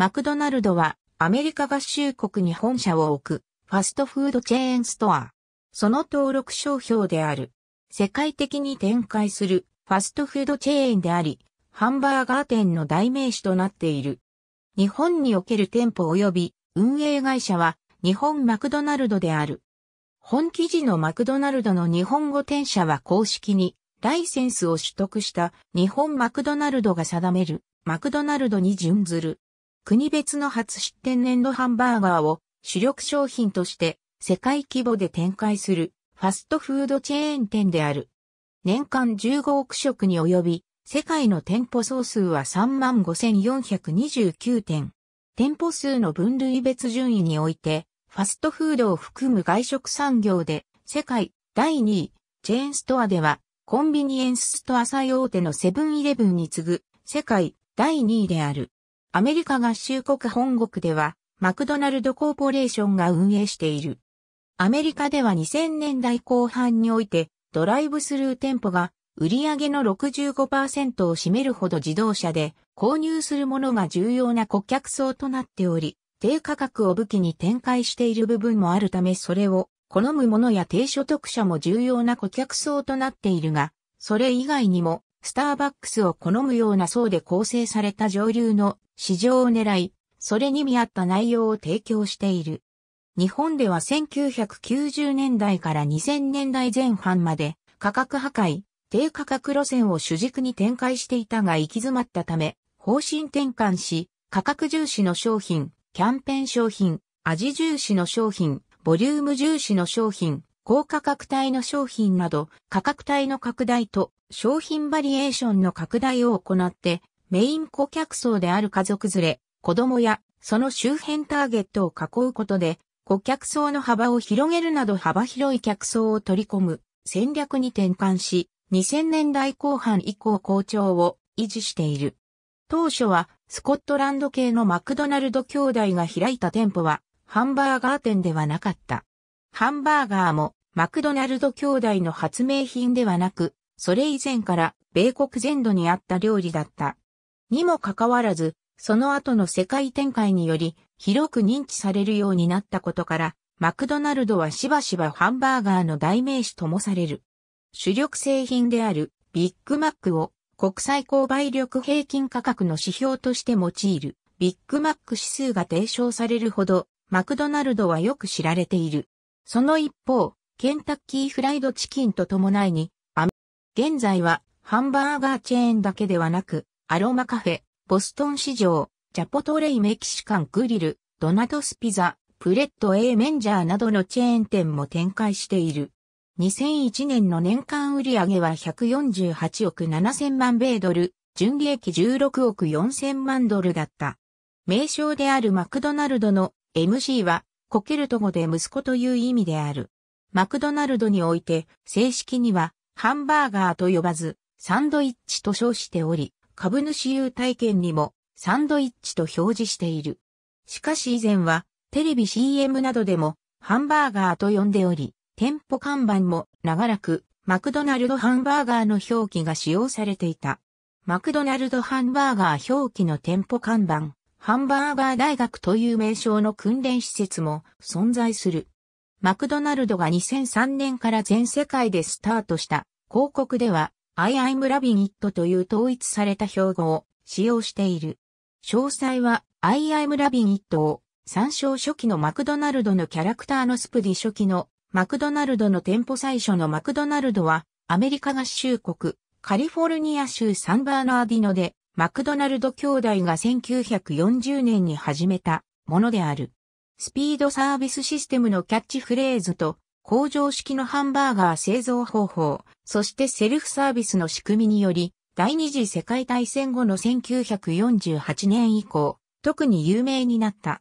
マクドナルドはアメリカ合衆国に本社を置くファストフードチェーンストア。その登録商標である。世界的に展開するファストフードチェーンであり、ハンバーガー店の代名詞となっている。日本における店舗及び運営会社は日本マクドナルドである。本記事のマクドナルドの日本語店写は公式にライセンスを取得した日本マクドナルドが定めるマクドナルドに準ずる国別の初出店年度ハンバーガーを主力商品として世界規模で展開するファストフードチェーン店である。年間15億食に及び、世界の店舗総数は35,429店。店舗数の分類別順位において、ファストフードを含む外食産業で、世界第2位、チェーンストアでは、コンビニエンスストア最大手のセブンイレブンに次ぐ、世界第2位である。アメリカ合衆国本国では、マクドナルドコーポレーションが運営している。アメリカでは2000年代後半において、ドライブスルー店舗が売上の65%を占めるほど自動車で購入するものが重要な顧客層となっており、低価格を武器に展開している部分もあるためそれを好む者や低所得者も重要な顧客層となっているが、それ以外にもスターバックスを好むような層で構成された上流の市場を狙い、それに見合った内容を提供している。日本では1990年代から2000年代前半まで価格破壊、低価格路線を主軸に展開していたが行き詰まったため、方針転換し、価格重視の商品、キャンペーン商品、味重視の商品、ボリューム重視の商品、高価格帯の商品など価格帯の拡大と商品バリエーションの拡大を行ってメイン顧客層である家族連れ、子供やその周辺ターゲットを囲うことで顧客層の幅を広げるなど幅広い客層を取り込む戦略に転換し2000年代後半以降好調を維持している。当初はスコットランド系のマクドナルド兄弟が開いた店舗はハンバーガー店ではなかった。ハンバーガーもマクドナルド兄弟の発明品ではなく、それ以前から米国全土にあった料理だった。にもかかわらず、その後の世界展開により広く認知されるようになったことから、マクドナルドはしばしばハンバーガーの代名詞ともされる。主力製品であるビッグマックを国際購買力平均価格の指標として用いるビッグマック指数が提唱されるほどマクドナルドはよく知られている。その一方、ケンタッキーフライドチキンと伴いに、現在はハンバーガーチェーンだけではなく、アロマカフェ、ボストン市場、ジャポトレイメキシカングリル、ドナトスピザ、プレットエーメンジャーなどのチェーン店も展開している。2001年の年間売上は148億7000万米ドル、純利益16億4000万ドルだった。名称であるマクドナルドの MC はコケルト語で息子という意味である。マクドナルドにおいて、正式には、ハンバーガーと呼ばず、サンドイッチと称しており、株主優待券にも、サンドイッチと表示している。しかし以前は、テレビ CM などでも、ハンバーガーと呼んでおり、店舗看板も長らく、マクドナルドハンバーガーの表記が使用されていた。マクドナルドハンバーガー表記の店舗看板、ハンバーガー大学という名称の訓練施設も存在する。マクドナルドが2003年から全世界でスタートした広告では、アイアイムラビニットという統一された標語を使用している。詳細は、アイアイムラビニットを参照初期のマクドナルドのキャラクターのスプディ初期のマクドナルドの店舗最初のマクドナルドはアメリカ合衆国カリフォルニア州サンバーナーディノでマクドナルド兄弟が1940年に始めたものである。スピードサービスシステムのキャッチフレーズと工場式のハンバーガー製造方法、そしてセルフサービスの仕組みにより、第二次世界大戦後の1948年以降、特に有名になった。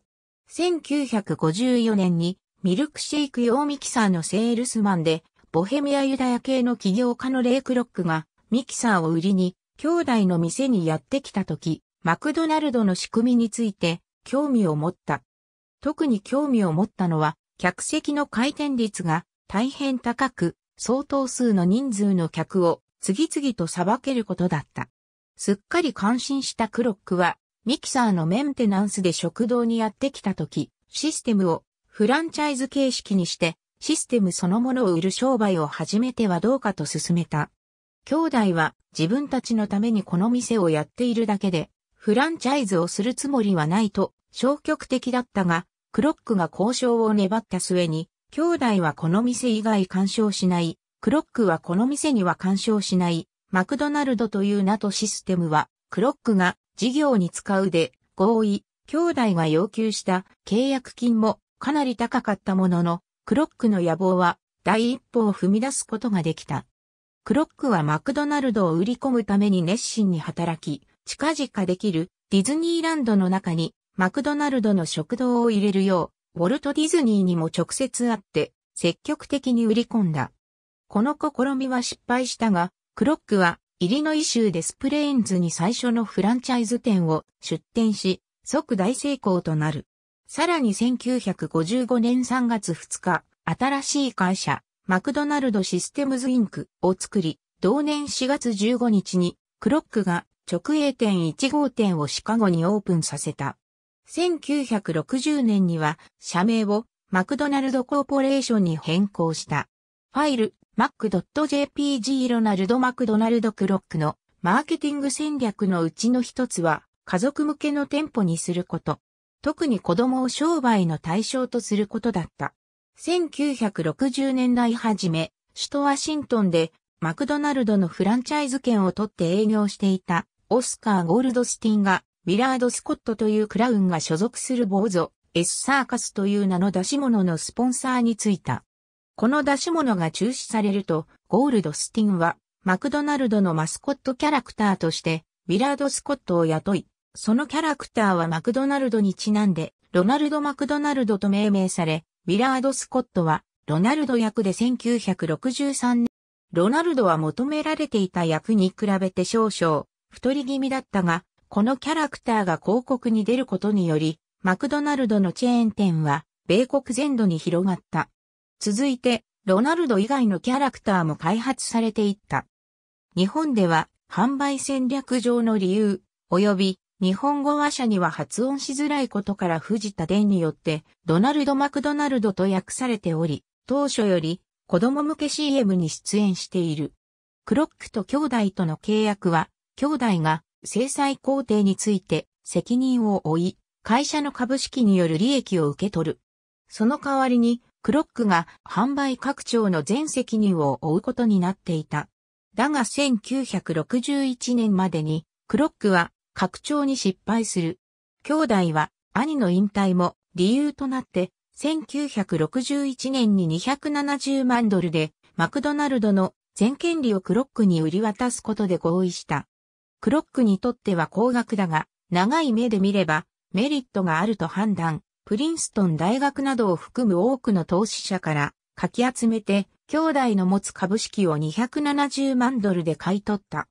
1954年にミルクシェイク用ミキサーのセールスマンで、ボヘミアユダヤ系の起業家のレイクロックがミキサーを売りに兄弟の店にやってきた時、マクドナルドの仕組みについて興味を持った。特に興味を持ったのは、客席の回転率が大変高く、相当数の人数の客を次々と裁けることだった。すっかり感心したクロックは、ミキサーのメンテナンスで食堂にやってきた時、システムをフランチャイズ形式にして、システムそのものを売る商売を始めてはどうかと進めた。兄弟は自分たちのためにこの店をやっているだけで、フランチャイズをするつもりはないと消極的だったが、クロックが交渉を粘った末に、兄弟はこの店以外干渉しない、クロックはこの店には干渉しない、マクドナルドという名とシステムは、クロックが事業に使うで合意、兄弟が要求した契約金もかなり高かったものの、クロックの野望は第一歩を踏み出すことができた。クロックはマクドナルドを売り込むために熱心に働き、近々できるディズニーランドの中にマクドナルドの食堂を入れるよう、ウォルト・ディズニーにも直接会って積極的に売り込んだ。この試みは失敗したが、クロックはイリノイ州デスプレーンズに最初のフランチャイズ店を出店し、即大成功となる。さらに1955年3月2日、新しい会社、マクドナルドシステムズインクを作り、同年4月15日にクロックが直営店1号店をシカゴにオープンさせた。1960年には社名をマクドナルドコーポレーションに変更した。ファイル mac.jpg ロナルド・マクドナルド・クロックのマーケティング戦略のうちの一つは家族向けの店舗にすること。特に子供を商売の対象とすることだった。1960年代初め、首都ワシントンでマクドナルドのフランチャイズ券を取って営業していたオスカー・ゴールドスティンがウィラード・スコットというクラウンが所属するボーゾ、エサーカスという名の出し物のスポンサーについた。この出し物が中止されると、ゴールドスティンはマクドナルドのマスコットキャラクターとしてウィラード・スコットを雇い、そのキャラクターはマクドナルドにちなんでロナルド・マクドナルドと命名され、ミラード・スコットは、ロナルド役で1963年、ロナルドは求められていた役に比べて少々、太り気味だったが、このキャラクターが広告に出ることにより、マクドナルドのチェーン店は、米国全土に広がった。続いて、ロナルド以外のキャラクターも開発されていった。日本では、販売戦略上の理由、及び日本語話者には発音しづらいことから藤田伝によって、ドナルド・マクドナルドと訳されており、当初より子供向け CM に出演している。クロックと兄弟との契約は、兄弟が制裁工程について責任を負い、会社の株式による利益を受け取る。その代わりに、クロックが販売拡張の全責任を負うことになっていた。だが1961年までに、クロックは拡張に失敗する。兄弟は兄の引退も理由となって、1961年に270万ドルでマクドナルドの全権利をクロックに売り渡すことで合意した。クロックにとっては高額だが、長い目で見ればメリットがあると判断、プリンストン大学などを含む多くの投資者からかき集めて、兄弟の持つ株式を270万ドルで買い取った。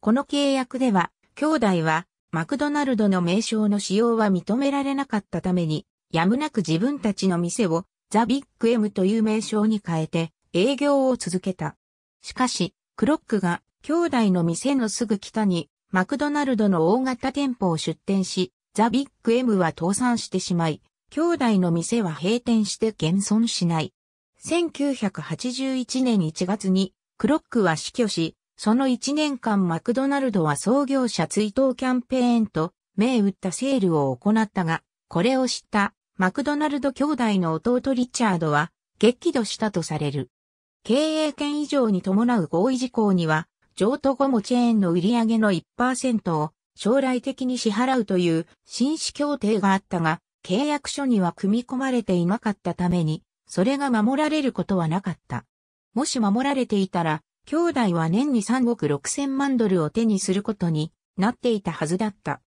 この契約では、兄弟は、マクドナルドの名称の使用は認められなかったために、やむなく自分たちの店をザ・ビッグエムという名称に変えて営業を続けた。しかし、クロックが兄弟の店のすぐ北にマクドナルドの大型店舗を出店し、ザ・ビッグエムは倒産してしまい、兄弟の店は閉店して現存しない。1981年1月にクロックは死去し、その1年間マクドナルドは創業者追悼キャンペーンと銘打ったセールを行ったが、これを知ったマクドナルド兄弟の弟リチャードは激怒したとされる。経営権以上に伴う合意事項には、譲渡後もチェーンの売上げの1%を将来的に支払うという紳士協定があったが、契約書には組み込まれていなかったために、それが守られることはなかった。もし守られていたら、兄弟は年に3億6千万ドルを手にすることになっていたはずだった。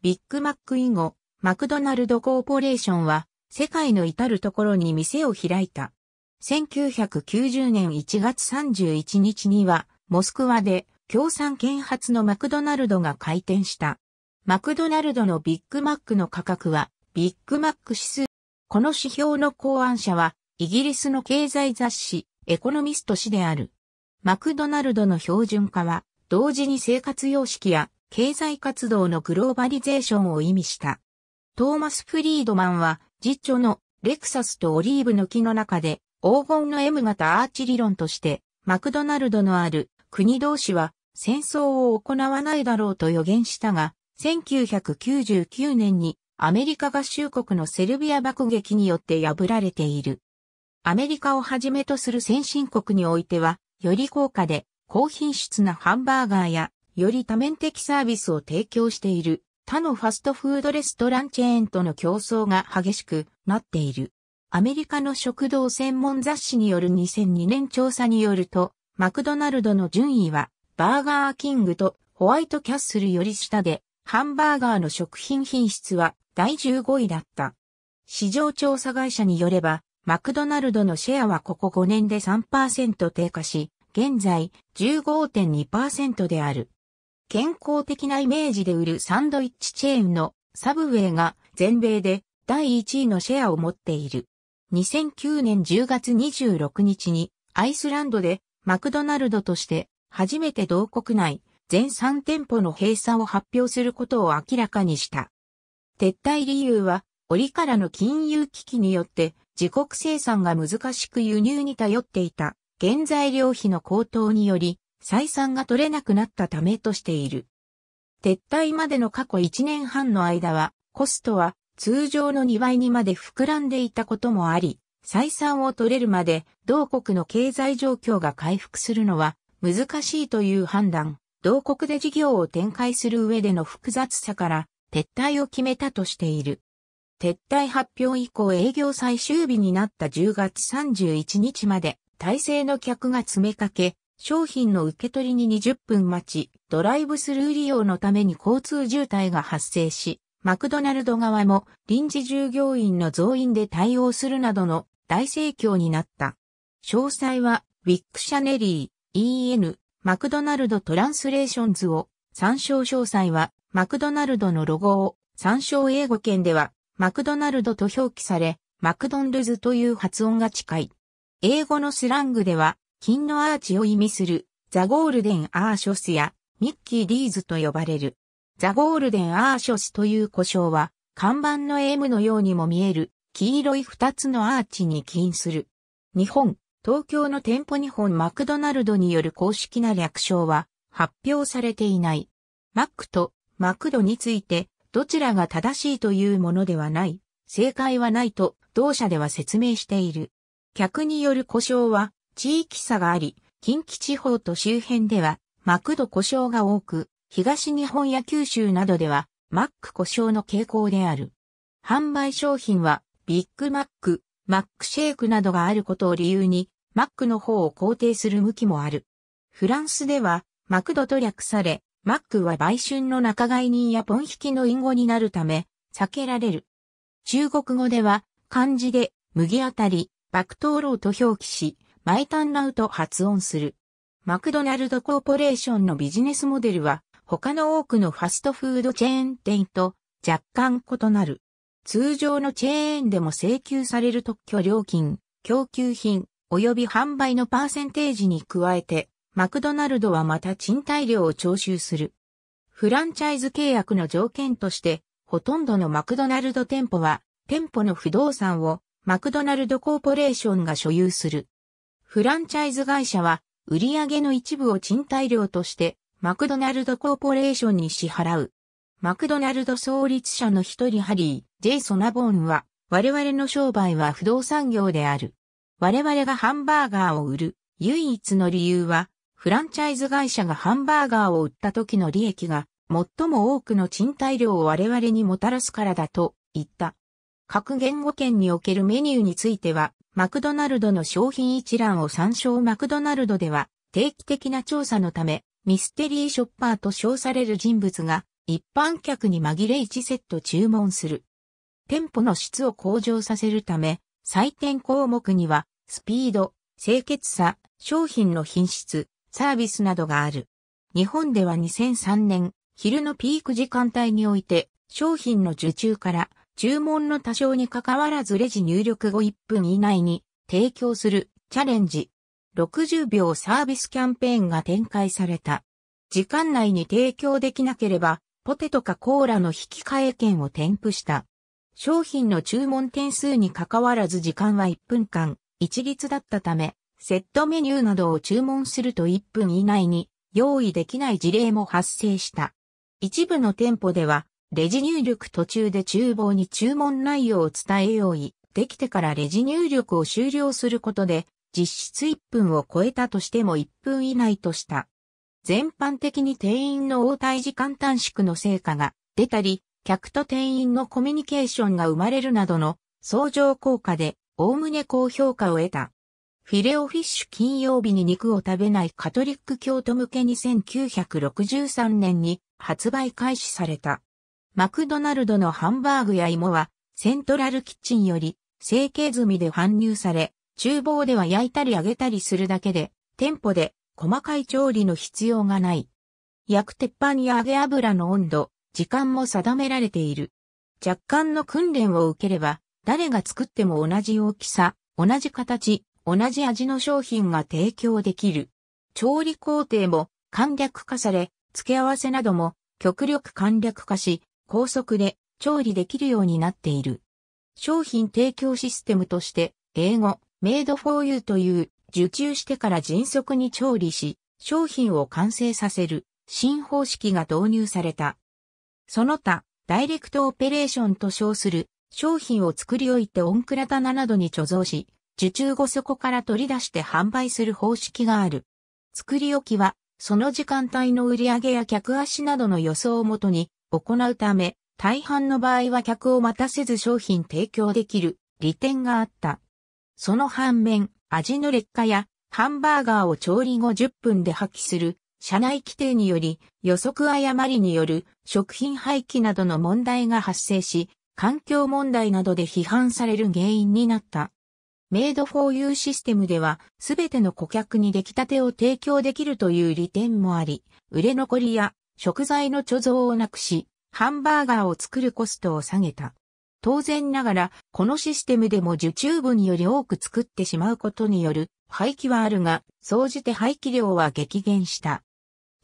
ビッグマック以後、マクドナルドコーポレーションは世界の至るところに店を開いた。1990年1月31日には、モスクワで共産圏発のマクドナルドが開店した。マクドナルドのビッグマックの価格は、ビッグマック指数。この指標の考案者は、イギリスの経済雑誌、エコノミスト誌である。マクドナルドの標準化は、同時に生活様式や経済活動のグローバリゼーションを意味した。トーマス・フリードマンは、実著のレクサスとオリーブの木の中で、黄金の M 型アーチ理論として、マクドナルドのある国同士は戦争を行わないだろうと予言したが、1999年にアメリカ合衆国のセルビア爆撃によって破られている。アメリカをはじめとする先進国においては、より高価で高品質なハンバーガーや、より多面的サービスを提供している他のファストフードレストランチェーンとの競争が激しくなっている。アメリカの食堂専門雑誌による2002年調査によると、マクドナルドの順位は、バーガーキングとホワイトキャッスルより下で、ハンバーガーの食品品質は第15位だった。市場調査会社によれば、マクドナルドのシェアはここ5年で3%低下し、現在15.2%である。健康的なイメージで売るサンドイッチチェーンのサブウェイが全米で第1位のシェアを持っている。2009年10月26日にアイスランドでマクドナルドとして初めて同国内全3店舗の閉鎖を発表することを明らかにした。撤退理由は折からの金融危機によって自国生産が難しく輸入に頼っていた原材料費の高騰により採算が取れなくなったためとしている。撤退までの過去1年半の間はコストは通常の2倍にまで膨らんでいたこともあり、採算を取れるまで同国の経済状況が回復するのは難しいという判断、同国で事業を展開する上での複雑さから撤退を決めたとしている。撤退発表以降営業最終日になった10月31日まで、体制の客が詰めかけ、商品の受け取りに20分待ち、ドライブスルー利用のために交通渋滞が発生し、マクドナルド側も臨時従業員の増員で対応するなどの大盛況になった。詳細は、ウィックシャネリー、EN、マクドナルドトランスレーションズを、参照詳細は、マクドナルドのロゴを、参照英語圏では、マクドナルドと表記され、マクドンルズという発音が近い。英語のスラングでは、金のアーチを意味する、ザ・ゴールデン・アーショスや、ミッキー・ディーズと呼ばれる。ザ・ゴールデン・アーショスという呼称は、看板の M のようにも見える、黄色い二つのアーチに起因する。日本、東京の店舗日本マクドナルドによる公式な略称は、発表されていない。マックとマクドについて、どちらが正しいというものではない、正解はないと同社では説明している。客による故障は地域差があり、近畿地方と周辺ではマクド故障が多く、東日本や九州などではマック故障の傾向である。販売商品はビッグマック、マックシェイクなどがあることを理由に、マックの方を肯定する向きもある。フランスでは、マクドと略され、マックは売春の仲買人やポン引きの隠語になるため、避けられる。中国語では、漢字で、麦あたり、爆灯楼と表記し、マイタンラウと発音する。マクドナルドコーポレーションのビジネスモデルは、他の多くのファストフードチェーン店と若干異なる。通常のチェーンでも請求される特許料金、供給品、及び販売のパーセンテージに加えて、マクドナルドはまた賃貸料を徴収する。フランチャイズ契約の条件として、ほとんどのマクドナルド店舗は、店舗の不動産をマクドナルドコーポレーションが所有する。フランチャイズ会社は、売上の一部を賃貸料として、マクドナルドコーポレーションに支払う。マクドナルド創立者の一人ハリー、ジェイソナボーンは、我々の商売は不動産業である。我々がハンバーガーを売る唯一の理由は、フランチャイズ会社がハンバーガーを売った時の利益が最も多くの賃貸料を我々にもたらすからだと言った。各言語圏におけるメニューについては、マクドナルドの商品一覧を参照マクドナルドでは定期的な調査のため、ミステリーショッパーと称される人物が一般客に紛れ1セット注文する。店舗の質を向上させるため、採点項目には、スピード、清潔さ、商品の品質、サービスなどがある。日本では2003年、昼のピーク時間帯において、商品の受注から注文の多少に関わらずレジ入力後1分以内に提供するチャレンジ。60秒サービスキャンペーンが展開された。時間内に提供できなければ、ポテトかコーラの引き換え券を添付した。商品の注文点数に関わらず時間は1分間、一律だったため、セットメニューなどを注文すると1分以内に用意できない事例も発生した。一部の店舗では、レジ入力途中で厨房に注文内容を伝え用意、できてからレジ入力を終了することで、実質1分を超えたとしても1分以内とした。全般的に店員の応対時間短縮の成果が出たり、客と店員のコミュニケーションが生まれるなどの相乗効果で、おおむね高評価を得た。フィレオフィッシュ金曜日に肉を食べないカトリック教徒向けに1963年に発売開始された。マクドナルドのハンバーグや芋はセントラルキッチンより成形済みで搬入され、厨房では焼いたり揚げたりするだけで、店舗で細かい調理の必要がない。焼く鉄板や揚げ油の温度、時間も定められている。若干の訓練を受ければ、誰が作っても同じ大きさ、同じ形、同じ味の商品が提供できる。調理工程も簡略化され、付け合わせなども極力簡略化し、高速で調理できるようになっている。商品提供システムとして、英語、Made for You という受注してから迅速に調理し、商品を完成させる新方式が導入された。その他、ダイレクトオペレーションと称する商品を作り置いてオンクラ棚などに貯蔵し、受注後そこから取り出して販売する方式がある。作り置きは、その時間帯の売り上げや客足などの予想をもとに行うため、大半の場合は客を待たせず商品提供できる利点があった。その反面、味の劣化やハンバーガーを調理後10分で破棄する社内規定により予測誤りによる食品廃棄などの問題が発生し、環境問題などで批判される原因になった。メイドフォーユーシステムでは、すべての顧客に出来立てを提供できるという利点もあり、売れ残りや食材の貯蔵をなくし、ハンバーガーを作るコストを下げた。当然ながら、このシステムでも受注分より多く作ってしまうことによる廃棄はあるが、総じて廃棄量は激減した。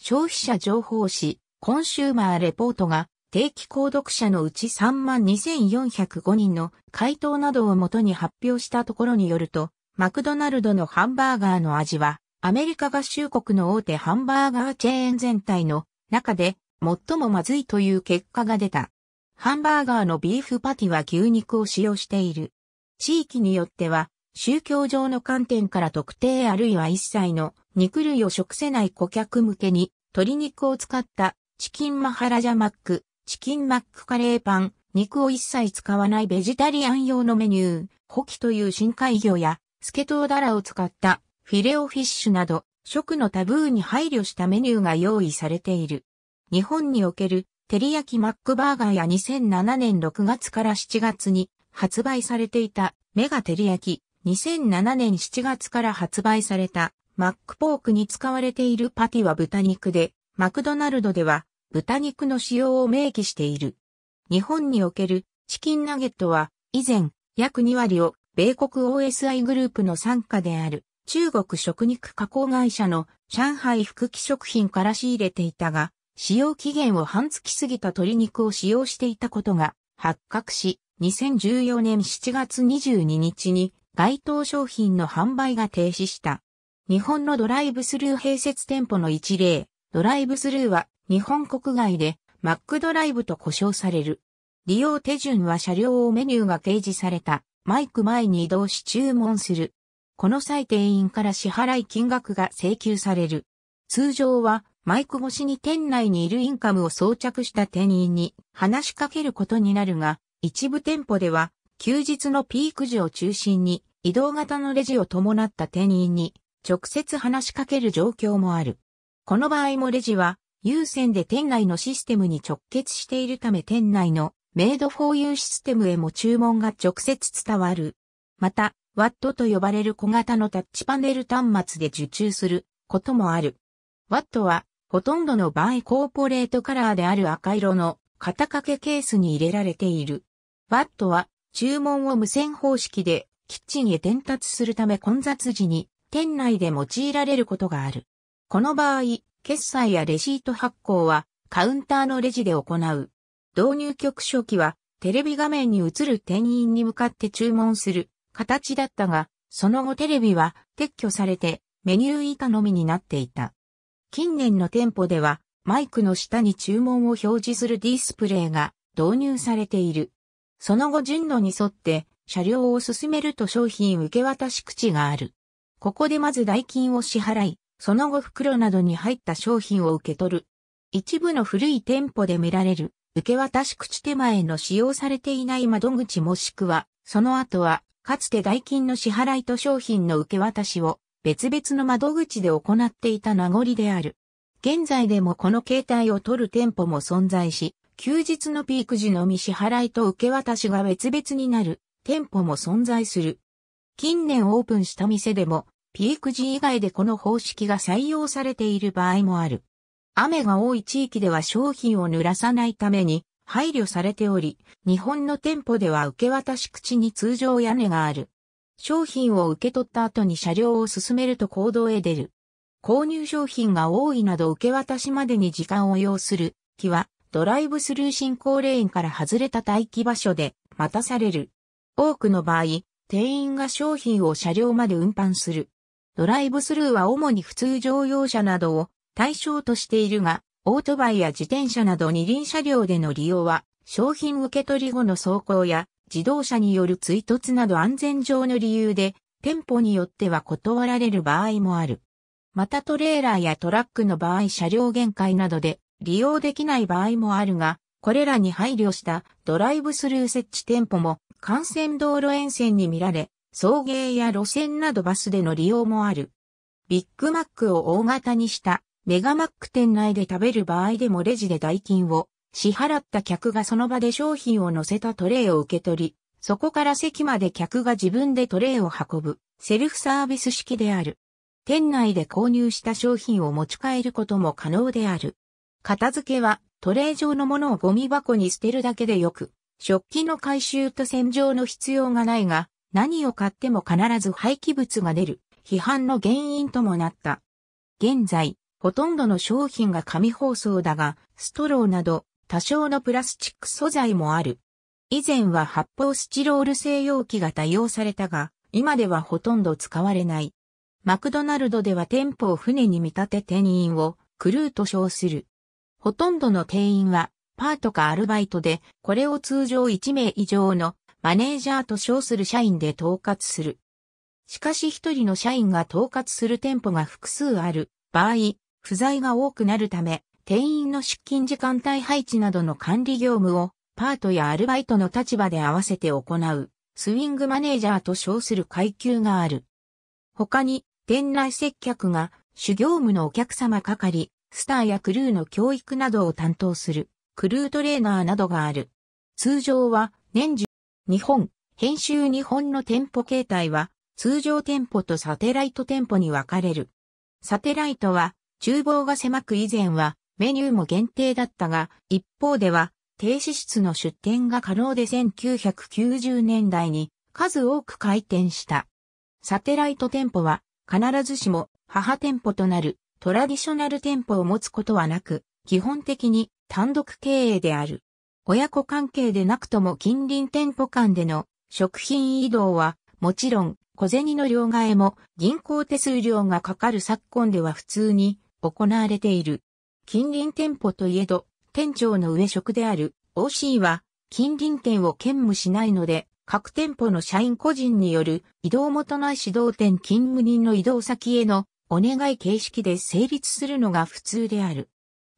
消費者情報誌、コンシューマーレポートが定期購読者のうち32,405人の回答などをもとに発表したところによると、マクドナルドのハンバーガーの味は、アメリカ合衆国の大手ハンバーガーチェーン全体の中で最もまずいという結果が出た。ハンバーガーのビーフパティは牛肉を使用している。地域によっては、宗教上の観点から特定あるいは一切の肉類を食せない顧客向けに、鶏肉を使ったチキンマハラジャマック、チキンマックカレーパン、肉を一切使わないベジタリアン用のメニュー、ホキという深海魚や、スケトウダラを使ったフィレオフィッシュなど、食のタブーに配慮したメニューが用意されている。日本における、テリヤキマックバーガーや2007年6月から7月に発売されていたメガテリヤキ、2007年7月から発売されたマックポークに使われているパティは豚肉で、マクドナルドでは豚肉の使用を明記している。日本におけるチキンナゲットは以前約2割を米国 OSI グループの参加である中国食肉加工会社の上海福記食品から仕入れていたが使用期限を半月過ぎた鶏肉を使用していたことが発覚し2014年7月22日に該当商品の販売が停止した。日本のドライブスルー併設店舗の一例、ドライブスルーは日本国外でマックドライブと呼称される。利用手順は車両をメニューが掲示されたマイク前に移動し注文する。この際店員から支払い金額が請求される。通常はマイク越しに店内にいるインカムを装着した店員に話しかけることになるが、一部店舗では休日のピーク時を中心に移動型のレジを伴った店員に直接話しかける状況もある。この場合もレジは有線で店内のシステムに直結しているため店内のメイドフォーユーシステムへも注文が直接伝わる。また、ワットと呼ばれる小型のタッチパネル端末で受注することもある。ワットはほとんどの場合コーポレートカラーである赤色の肩掛けケースに入れられている。ワットは注文を無線方式でキッチンへ伝達するため混雑時に店内で用いられることがある。この場合、決済やレシート発行はカウンターのレジで行う。導入局初期はテレビ画面に映る店員に向かって注文する形だったが、その後テレビは撤去されてメニュー以下のみになっていた。近年の店舗ではマイクの下に注文を表示するディスプレイが導入されている。その後順路に沿って車両を進めると商品受け渡し口がある。ここでまず代金を支払い、その後袋などに入った商品を受け取る。一部の古い店舗で見られる、受け渡し口手前の使用されていない窓口もしくは、その後は、かつて代金の支払いと商品の受け渡しを別々の窓口で行っていた名残である。現在でもこの携帯を取る店舗も存在し、休日のピーク時のみ支払いと受け渡しが別々になる店舗も存在する。近年オープンした店でもピーク時以外でこの方式が採用されている場合もある。雨が多い地域では商品を濡らさないために配慮されており、日本の店舗では受け渡し口に通常屋根がある。商品を受け取った後に車両を進めると行動へ出る。購入商品が多いなど受け渡しまでに時間を要する木は、ドライブスルー進行レーンから外れた待機場所で待たされる。多くの場合、店員が商品を車両まで運搬する。ドライブスルーは主に普通乗用車などを対象としているが、オートバイや自転車など二輪車両での利用は、商品受け取り後の走行や自動車による追突など安全上の理由で、店舗によっては断られる場合もある。またトレーラーやトラックの場合車両限界などで利用できない場合もあるが、これらに配慮したドライブスルー設置店舗も幹線道路沿線に見られ、送迎や路線などバスでの利用もある。ビッグマックを大型にしたメガマック店内で食べる場合でもレジで代金を支払った客がその場で商品を乗せたトレイを受け取り、そこから席まで客が自分でトレイを運ぶセルフサービス式である。店内で購入した商品を持ち帰ることも可能である。片付けはトレイ状のものをゴミ箱に捨てるだけでよく、食器の回収と洗浄の必要がないが、何を買っても必ず廃棄物が出る、批判の原因ともなった。現在、ほとんどの商品が紙包装だが、ストローなど多少のプラスチック素材もある。以前は発泡スチロール製容器が多用されたが、今ではほとんど使われない。マクドナルドでは店舗を船に見立て店員をクルーと称する。ほとんどの店員はパートかアルバイトで、これを通常1名以上のマネージャーと称する社員で統括する。しかし一人の社員が統括する店舗が複数ある場合、不在が多くなるため、店員の出勤時間帯配置などの管理業務を、パートやアルバイトの立場で合わせて行う、スイングマネージャーと称する階級がある。他に、店内接客が、主業務のお客様係、スターやクルーの教育などを担当する、クルートレーナーなどがある。通常は、年中日本、編集日本の店舗形態は、通常店舗とサテライト店舗に分かれる。サテライトは、厨房が狭く以前は、メニューも限定だったが、一方では、低脂質の出店が可能で1990年代に数多く開店した。サテライト店舗は、必ずしも母店舗となるトラディショナル店舗を持つことはなく、基本的に単独経営である。親子関係でなくとも近隣店舗間での食品移動は、もちろん小銭の両替も銀行手数料がかかる昨今では普通に行われている。近隣店舗といえど、店長の上職である OC は近隣店を兼務しないので、各店舗の社員個人による移動元ない指導店勤務人の移動先へのお願い形式で成立するのが普通である。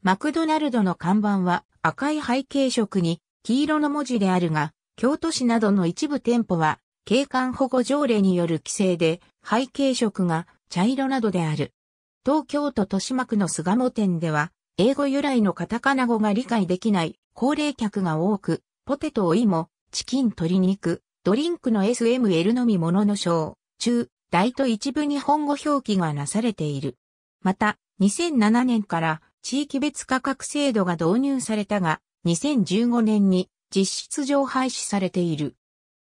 マクドナルドの看板は赤い背景色に黄色の文字であるが、京都市などの一部店舗は景観保護条例による規制で背景色が茶色などである。東京都豊島区の菅野店では、英語由来のカタカナ語が理解できない高齢客が多く、ポテトお芋、チキン鶏肉、ドリンクの SML のみものの賞。中、大と一部日本語表記がなされている。また、2007年から地域別価格制度が導入されたが、2015年に実質上廃止されている。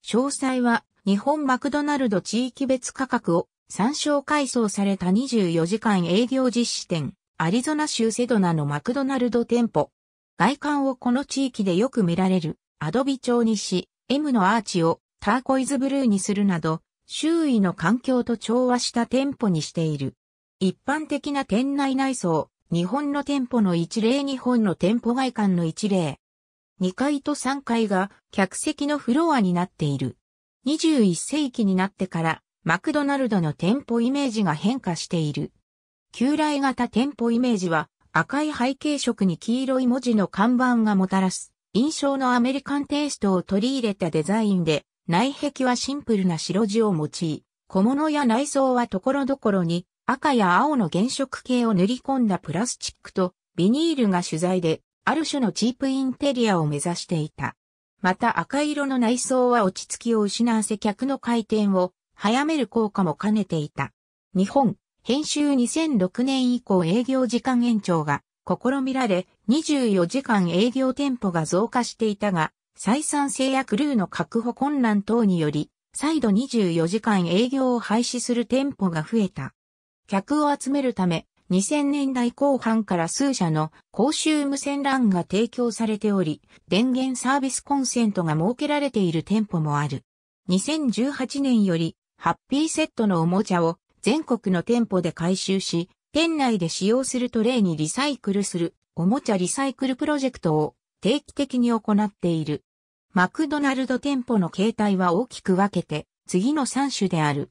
詳細は日本マクドナルド地域別価格を参照改装された24時間営業実施店、アリゾナ州セドナのマクドナルド店舗。外観をこの地域でよく見られるアドビ調にし、M のアーチをターコイズブルーにするなど、周囲の環境と調和した店舗にしている。一般的な店内内装、日本の店舗の一例日本の店舗外観の一例。2階と3階が客席のフロアになっている。21世紀になってからマクドナルドの店舗イメージが変化している。旧来型店舗イメージは赤い背景色に黄色い文字の看板がもたらす印象のアメリカンテイストを取り入れたデザインで内壁はシンプルな白地を用い、小物や内装はところどころに赤や青の原色系を塗り込んだプラスチックとビニールが取材で、ある種のチープインテリアを目指していた。また赤色の内装は落ち着きを失わせ客の回転を早める効果も兼ねていた。日本、編集2006年以降営業時間延長が試みられ、24時間営業店舗が増加していたが、採算性やクルーの確保困難等により、再度24時間営業を廃止する店舗が増えた。客を集めるため、2000年代後半から数社の公衆無線 LAN が提供されており、電源サービスコンセントが設けられている店舗もある。2018年より、ハッピーセットのおもちゃを全国の店舗で回収し、店内で使用するトレイにリサイクルするおもちゃリサイクルプロジェクトを定期的に行っている。マクドナルド店舗の形態は大きく分けて次の3種である。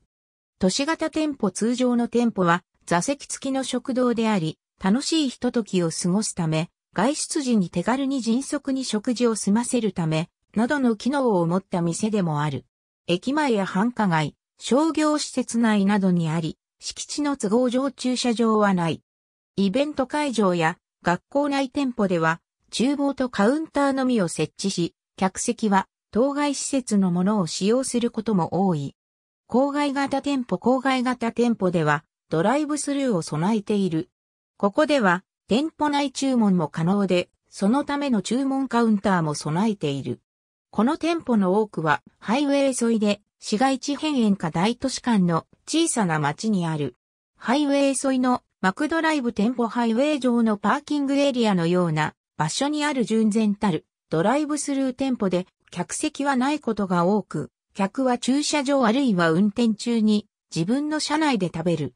都市型店舗通常の店舗は座席付きの食堂であり、楽しいひとときを過ごすため、外出時に手軽に迅速に食事を済ませるため、などの機能を持った店でもある。駅前や繁華街、商業施設内などにあり、敷地の都合上駐車場はない。イベント会場や学校内店舗では、厨房とカウンターのみを設置し、客席は当該施設のものを使用することも多い。郊外型店舗郊外型店舗ではドライブスルーを備えている。ここでは店舗内注文も可能で、そのための注文カウンターも備えている。この店舗の多くはハイウェイ沿いで市街地辺縁か大都市間の小さな町にある。ハイウェイ沿いのマクドライブ店舗ハイウェイ上のパーキングエリアのような場所にある純然たるドライブスルー店舗で客席はないことが多く、客は駐車場あるいは運転中に自分の車内で食べる。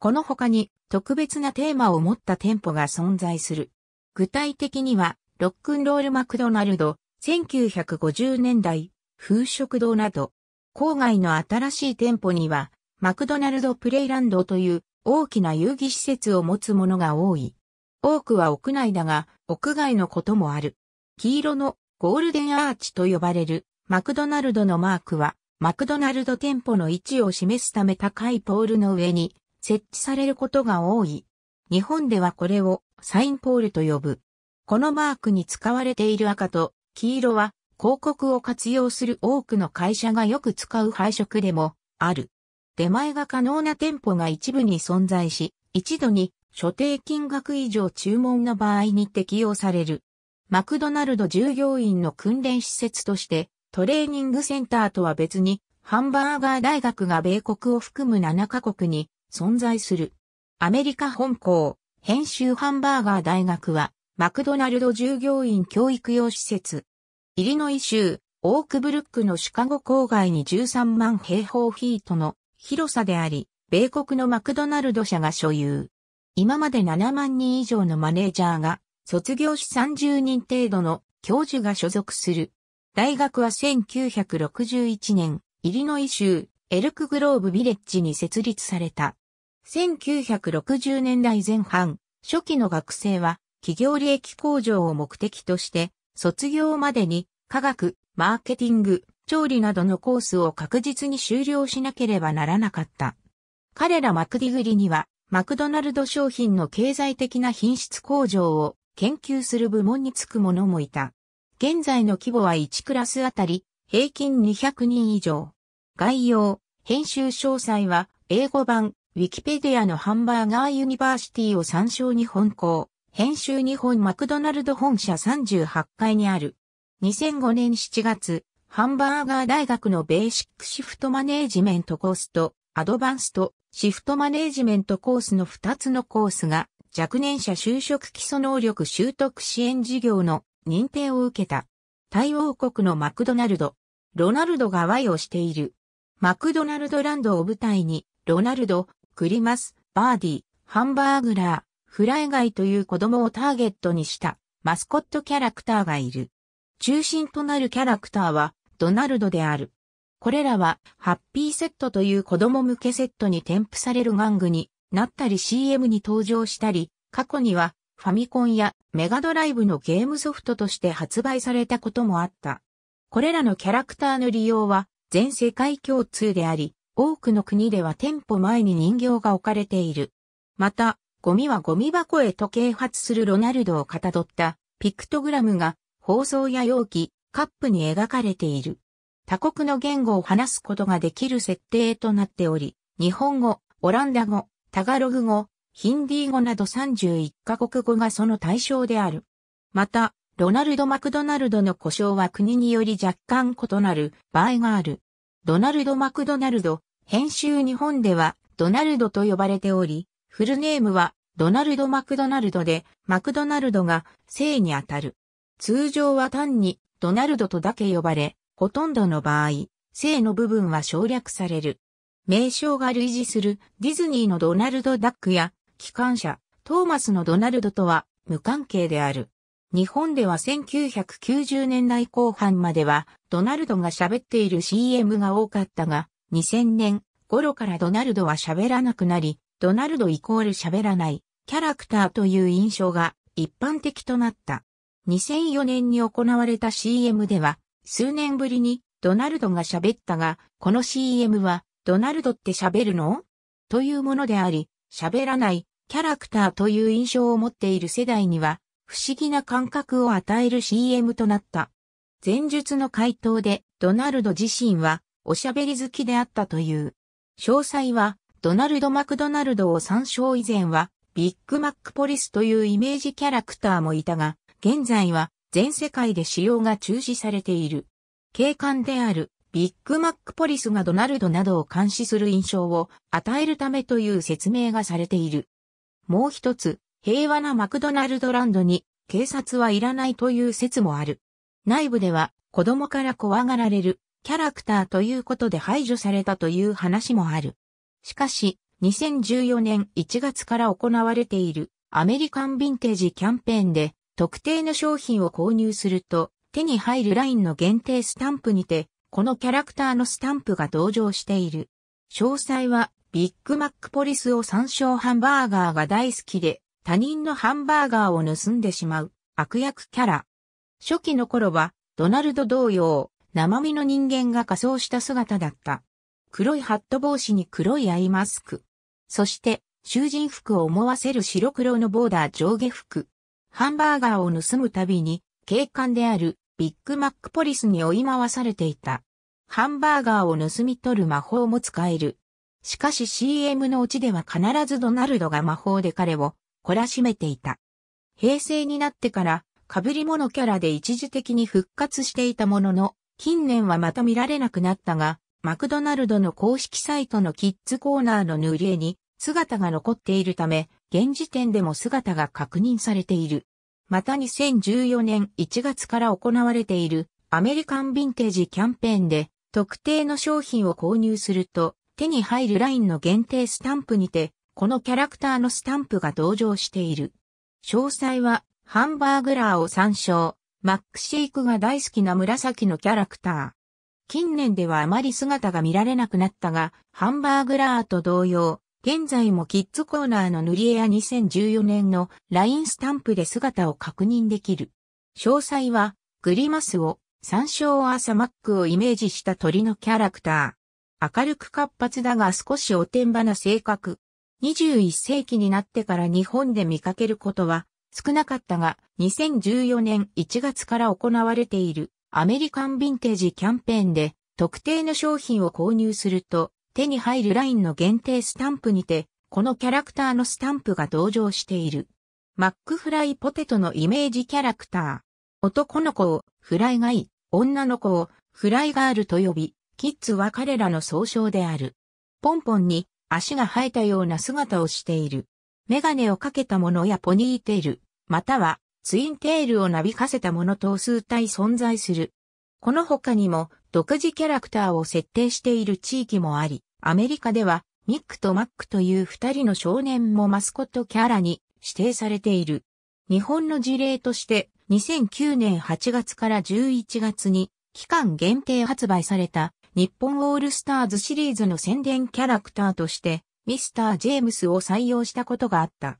この他に特別なテーマを持った店舗が存在する。具体的には、ロックンロールマクドナルド、1950年代、風食堂など、郊外の新しい店舗には、マクドナルドプレイランドという大きな遊戯施設を持つものが多い。多くは屋内だが、屋外のこともある。黄色のゴールデンアーチと呼ばれるマクドナルドのマークは、マクドナルド店舗の位置を示すため高いポールの上に設置されることが多い。日本ではこれをサインポールと呼ぶ。このマークに使われている赤と黄色は広告を活用する多くの会社がよく使う配色でもある。出前が可能な店舗が一部に存在し、一度に所定金額以上注文の場合に適用される。マクドナルド従業員の訓練施設としてトレーニングセンターとは別に、ハンバーガー大学が米国を含む7カ国に存在する。アメリカ本校、編集ハンバーガー大学は、マクドナルド従業員教育用施設。イリノイ州、オークブルックのシカゴ郊外に13万平方フィートの広さであり、米国のマクドナルド社が所有。今まで7万人以上のマネージャーが、卒業し30人程度の教授が所属する大学は1961年、イリノイ州、エルクグローブビレッジに設立された。1960年代前半、初期の学生は、企業利益向上を目的として、卒業までに、科学、マーケティング、調理などのコースを確実に修了しなければならなかった。彼らマクディグリには、マクドナルド商品の経済的な品質向上を研究する部門につく者もいた。現在の規模は1クラスあたり平均200人以上。概要、編集詳細は英語版ウィキペディアのハンバーガーユニバーシティを参照に本校、編集日本マクドナルド本社38階にある。2005年7月、ハンバーガー大学のベーシックシフトマネージメントコースと、アドバンスト、シフトマネージメントコースの2つのコースが、若年者就職基礎能力習得支援事業の認定を受けた。タイ王国のマクドナルド。ロナルドが Y をしている。マクドナルドランドを舞台に、ロナルド、クリマス、バーディ、ハンバーグラー、フライガイという子供をターゲットにしたマスコットキャラクターがいる。中心となるキャラクターはドナルドである。これらはハッピーセットという子供向けセットに添付される玩具になったり CM に登場したり、過去にはファミコンやメガドライブのゲームソフトとして発売されたこともあった。これらのキャラクターの利用は全世界共通であり、多くの国では店舗前に人形が置かれている。また、ゴミはゴミ箱へと啓発するロナルドをかたどったピクトグラムが包装や容器、カップに描かれている。他国の言語を話すことができる設定となっており、日本語、オランダ語、タガログ語、ヒンディー語など31カ国語がその対象である。また、ロナルド・マクドナルドの故障は国により若干異なる場合がある。ドナルド・マクドナルド、編集日本ではドナルドと呼ばれており、フルネームはドナルド・マクドナルドで、マクドナルドが姓にあたる。通常は単にドナルドとだけ呼ばれ、ほとんどの場合、姓の部分は省略される。名称が類似するディズニーのドナルド・ダックや機関車、トーマスのドナルドとは無関係である。日本では1990年代後半まではドナルドが喋っている CM が多かったが、2000年頃からドナルドは喋らなくなり、ドナルドイコール喋らないキャラクターという印象が一般的となった。2004年に行われた CM では、数年ぶりにドナルドが喋ったが、この CM はドナルドって喋るのというものであり、喋らないキャラクターという印象を持っている世代には、不思議な感覚を与える CM となった。前述の回答で、ドナルド自身は、おしゃべり好きであったという。詳細は、ドナルド・マクドナルドを参照以前は、ビッグマックポリスというイメージキャラクターもいたが、現在は全世界で使用が中止されている。警官であるビッグマックポリスがドナルドなどを監視する印象を与えるためという説明がされている。もう一つ、平和なマクドナルドランドに警察はいらないという説もある。内部では子供から怖がられるキャラクターということで排除されたという話もある。しかし、2014年1月から行われているアメリカンヴィンテージキャンペーンで特定の商品を購入すると手に入るラインの限定スタンプにてこのキャラクターのスタンプが同場している。詳細はビッグマックポリスを参照ハンバーガーが大好きで、他人のハンバーガーを盗んでしまう悪役キャラ。初期の頃は、ドナルド同様、生身の人間が仮装した姿だった。黒いハット帽子に黒いアイマスク。そして、囚人服を思わせる白黒のボーダー上下服。ハンバーガーを盗むたびに、警官であるビッグマックポリスに追い回されていた。ハンバーガーを盗み取る魔法も使える。しかし CM のうちでは必ずドナルドが魔法で彼を懲らしめていた。平成になってから被り物キャラで一時的に復活していたものの、近年はまた見られなくなったが、マクドナルドの公式サイトのキッズコーナーの塗り絵に姿が残っているため、現時点でも姿が確認されている。また2014年1月から行われているアメリカンヴィンテージキャンペーンで特定の商品を購入すると手に入るラインの限定スタンプにて、このキャラクターのスタンプが登場している。詳細は、ハンバーグラーを参照。マックシークが大好きな紫のキャラクター。近年ではあまり姿が見られなくなったが、ハンバーグラーと同様、現在もキッズコーナーの塗り絵や2014年のラインスタンプで姿を確認できる。詳細は、グリマスを、参照アーサマックをイメージした鳥のキャラクター。明るく活発だが少しおてんばな性格。21世紀になってから日本で見かけることは少なかったが、2014年1月から行われているアメリカンヴィンテージキャンペーンで特定の商品を購入すると手に入るラインの限定スタンプにてこのキャラクターのスタンプが同乗している。マックフライポテトのイメージキャラクター。男の子をフライガイ、女の子をフライガールと呼び、キッズは彼らの総称である。ポンポンに足が生えたような姿をしている。メガネをかけたものやポニーテール、またはツインテールをなびかせたものと数体存在する。この他にも独自キャラクターを設定している地域もあり、アメリカではミックとマックという二人の少年もマスコットキャラに指定されている。日本の事例として2009年8月から11月に期間限定発売された日本オールスターズシリーズの宣伝キャラクターとして、ミスター・ジェームスを採用したことがあった。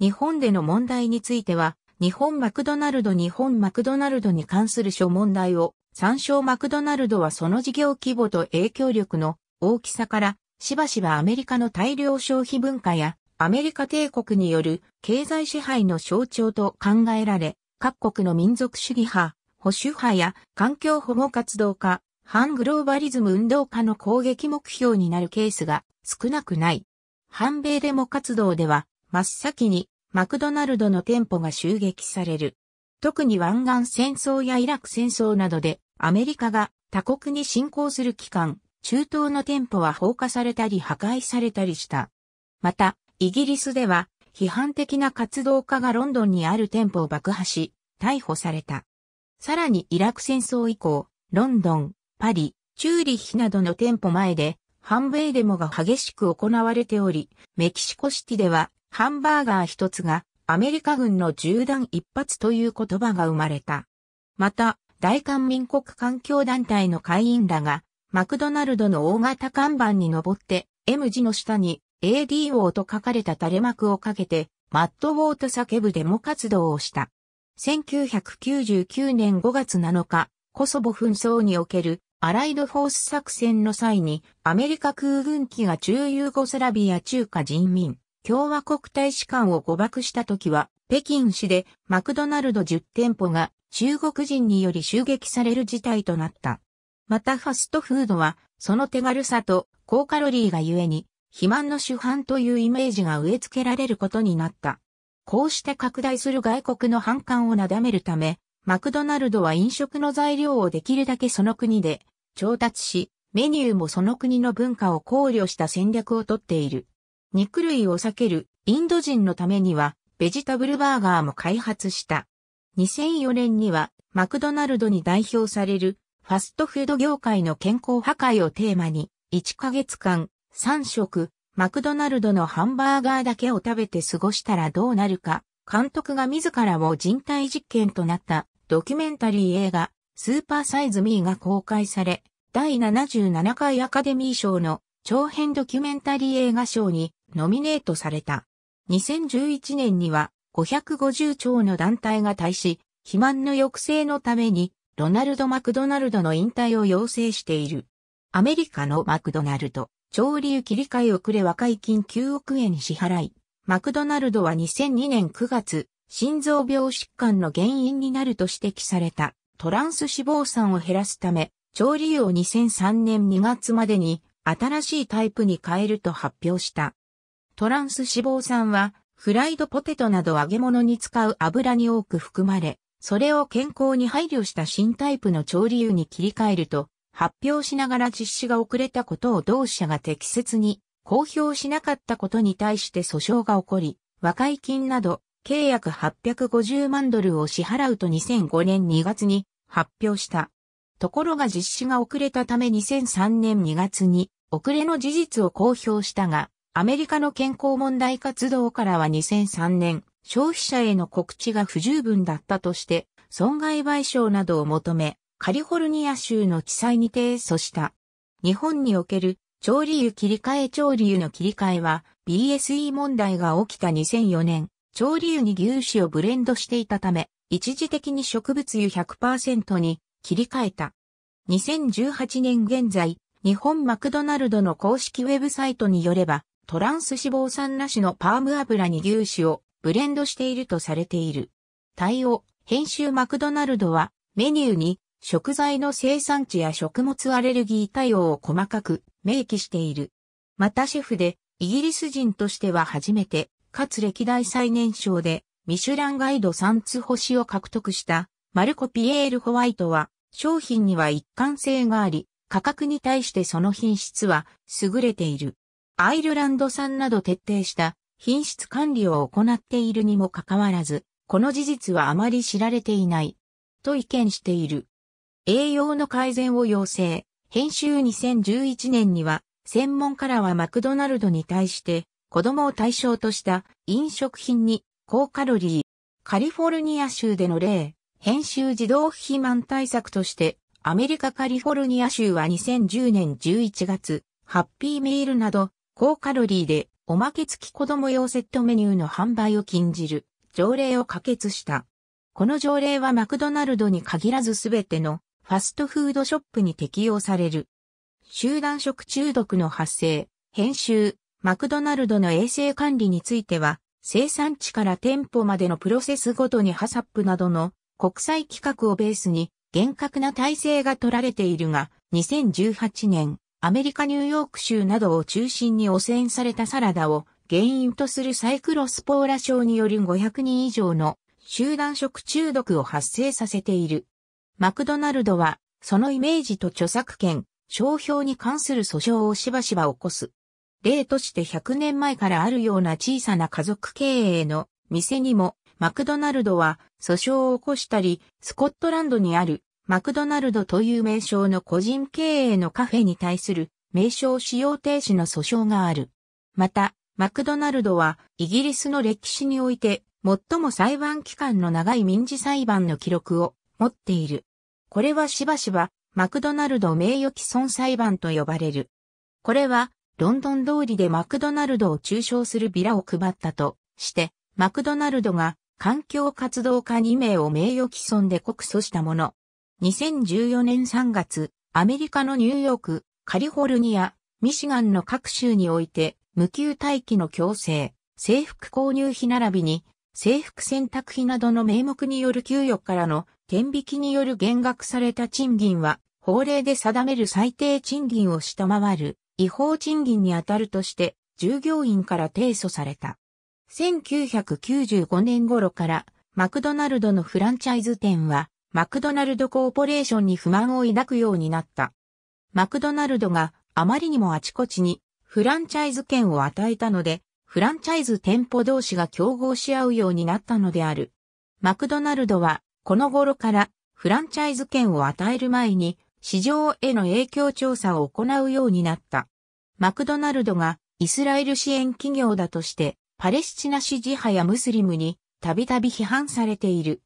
日本での問題については、日本マクドナルド日本マクドナルドに関する諸問題を、参照マクドナルドはその事業規模と影響力の大きさから、しばしばアメリカの大量消費文化や、アメリカ帝国による経済支配の象徴と考えられ、各国の民族主義派、保守派や環境保護活動家、反グローバリズム運動家の攻撃目標になるケースが少なくない。反米デモ活動では、真っ先にマクドナルドの店舗が襲撃される。特に湾岸戦争やイラク戦争などで、アメリカが他国に侵攻する期間、中東の店舗は放火されたり破壊されたりした。また、イギリスでは、批判的な活動家がロンドンにある店舗を爆破し、逮捕された。さらにイラク戦争以降、ロンドン、パリ、チューリッヒなどの店舗前で、反米デモが激しく行われており、メキシコシティでは、ハンバーガー一つが、アメリカ軍の銃弾一発という言葉が生まれた。また、大韓民国環境団体の会員らが、マクドナルドの大型看板に登って、M 字の下に ADO と書かれた垂れ幕をかけて、マットウォーと叫ぶデモ活動をした。1999年5月7日、コソボ紛争におけるアライドフォース作戦の際にアメリカ空軍機が中ユーゴスラビア中華人民共和国大使館を誤爆した時は北京市でマクドナルド10店舗が中国人により襲撃される事態となった。またファストフードはその手軽さと高カロリーがゆえに肥満の主犯というイメージが植え付けられることになった。こうして拡大する外国の反感をなだめるため、マクドナルドは飲食の材料をできるだけその国で調達し、メニューもその国の文化を考慮した戦略をとっている。肉類を避けるインド人のためには、ベジタブルバーガーも開発した。2004年には、マクドナルドに代表される、ファストフード業界の健康破壊をテーマに、1ヶ月間、3食、マクドナルドのハンバーガーだけを食べて過ごしたらどうなるか、監督が自らを人体実験となったドキュメンタリー映画、スーパーサイズ・ミーが公開され、第77回アカデミー賞の長編ドキュメンタリー映画賞にノミネートされた。2011年には550兆の団体が対し、肥満の抑制のためにロナルド・マクドナルドの引退を要請している。アメリカのマクドナルド、調理切り替え遅れ和解金9億円支払い。マクドナルドは2002年9月、心臓病疾患の原因になると指摘された。トランス脂肪酸を減らすため、調理油を2003年2月までに新しいタイプに変えると発表した。トランス脂肪酸は、フライドポテトなど揚げ物に使う油に多く含まれ、それを健康に配慮した新タイプの調理油に切り替えると発表しながら実施が遅れたことを同社が適切に公表しなかったことに対して訴訟が起こり、和解金など契約850万ドルを支払うと2005年2月に発表した。ところが実施が遅れたため2003年2月に遅れの事実を公表したが、アメリカの健康問題活動からは2003年、消費者への告知が不十分だったとして、損害賠償などを求め、カリフォルニア州の地裁に提訴した。日本における調理油切り替え調理油の切り替えは BSE 問題が起きた2004年、調理油に牛脂をブレンドしていたため、一時的に植物油100%に切り替えた。2018年現在、日本マクドナルドの公式ウェブサイトによれば、トランス脂肪酸なしのパーム油に牛脂をブレンドしているとされている。対応、編集マクドナルドは、メニューに食材の生産地や食物アレルギー対応を細かく明記している。またシェフで、イギリス人としては初めて、かつ歴代最年少で、ミシュランガイド3つ星を獲得したマルコ・ピエール・ホワイトは商品には一貫性があり、価格に対してその品質は優れている。アイルランド産など徹底した品質管理を行っているにもかかわらず、この事実はあまり知られていない、と意見している。栄養の改善を要請、編集2011年には、専門家らはマクドナルドに対して、子供を対象とした飲食品に高カロリー、カリフォルニア州での例、編集児童肥満対策として、アメリカカリフォルニア州は2010年11月、ハッピーメールなど、高カロリーで、おまけ付き子供用セットメニューの販売を禁じる、条例を可決した。この条例はマクドナルドに限らずすべての、ファストフードショップに適用される。集団食中毒の発生、編集、マクドナルドの衛生管理については、生産地から店舗までのプロセスごとにハサップなどの国際規格をベースに厳格な体制が取られているが、2018年、アメリカ・ニューヨーク州などを中心に汚染されたサラダを原因とするサイクロスポーラ症による500人以上の集団食中毒を発生させている。マクドナルドは、そのイメージと著作権、商標に関する訴訟をしばしば起こす。例として100年前からあるような小さな家族経営の店にも、マクドナルドは訴訟を起こしたり、スコットランドにあるマクドナルドという名称の個人経営のカフェに対する名称使用停止の訴訟がある。また、マクドナルドはイギリスの歴史において最も裁判期間の長い民事裁判の記録を持っている。これはしばしばマクドナルド名誉毀損裁判と呼ばれる。これはロンドン通りでマクドナルドを中傷するビラを配ったとして、マクドナルドが環境活動家2名を名誉毀損で告訴したもの。2014年3月、アメリカのニューヨーク、カリフォルニア、ミシガンの各州において、無給待機の強制、制服購入費並びに、制服選択費などの名目による給与からの転引きによる減額された賃金は、法令で定める最低賃金を下回る違法賃金に当たるとして従業員から提訴された。1995年頃からマクドナルドのフランチャイズ店はマクドナルドコーポレーションに不満を抱くようになった。マクドナルドがあまりにもあちこちにフランチャイズ権を与えたので、フランチャイズ店舗同士が競合し合うようになったのである。マクドナルドはこの頃からフランチャイズ権を与える前に市場への影響調査を行うようになった。マクドナルドがイスラエル支援企業だとしてパレスチナ支持派やムスリムにたびたび批判されている。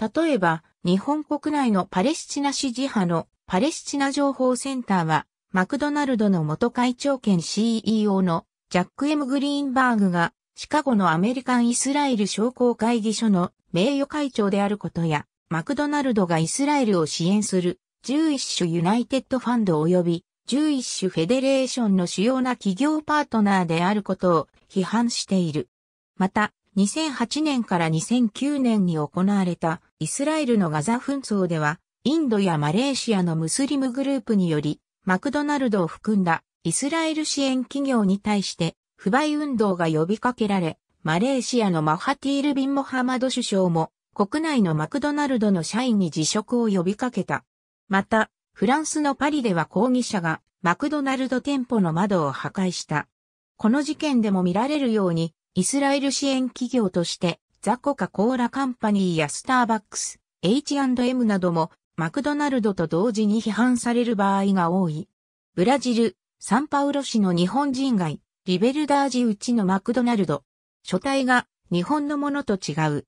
例えば、日本国内のパレスチナ支持派のパレスチナ情報センターは、マクドナルドの元会長兼 CEO のジャック・エムグリーンバーグが、シカゴのアメリカン・イスラエル商工会議所の名誉会長であることや、マクドナルドがイスラエルを支援する11種ユナイテッドファンド及び11種フェデレーションの主要な企業パートナーであることを批判している。また、2008年から2009年に行われたイスラエルのガザ紛争では、インドやマレーシアのムスリムグループにより、マクドナルドを含んだイスラエル支援企業に対して不買運動が呼びかけられ、マレーシアのマハティール・ビン・モハマド首相も国内のマクドナルドの社員に辞職を呼びかけた。また、フランスのパリでは抗議者がマクドナルド店舗の窓を破壊した。この事件でも見られるように、イスラエル支援企業として、ザコカ・コーラカンパニーやスターバックス、H&M なども、マクドナルドと同時に批判される場合が多い。ブラジル、サンパウロ市の日本人街、リベルダージうちのマクドナルド。書体が日本のものと違う。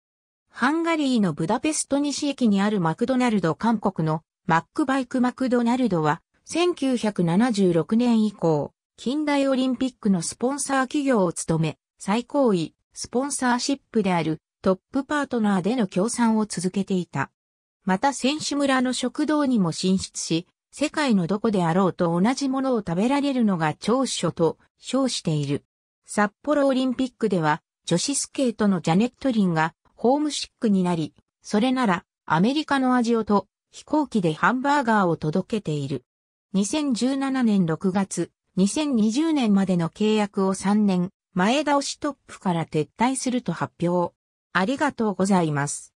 ハンガリーのブダペスト西駅にあるマクドナルド韓国のマックバイク・マクドナルドは、1976年以降、近代オリンピックのスポンサー企業を務め、最高位、スポンサーシップであるトップパートナーでの協賛を続けていた。また選手村の食堂にも進出し、世界のどこであろうと同じものを食べられるのが長所と称している。札幌オリンピックでは女子スケートのジャネットリンがホームシックになり、それならアメリカの味をと飛行機でハンバーガーを届けている。2017年6月、2020年までの契約を3年、前倒しトップから撤退すると発表。ありがとうございます。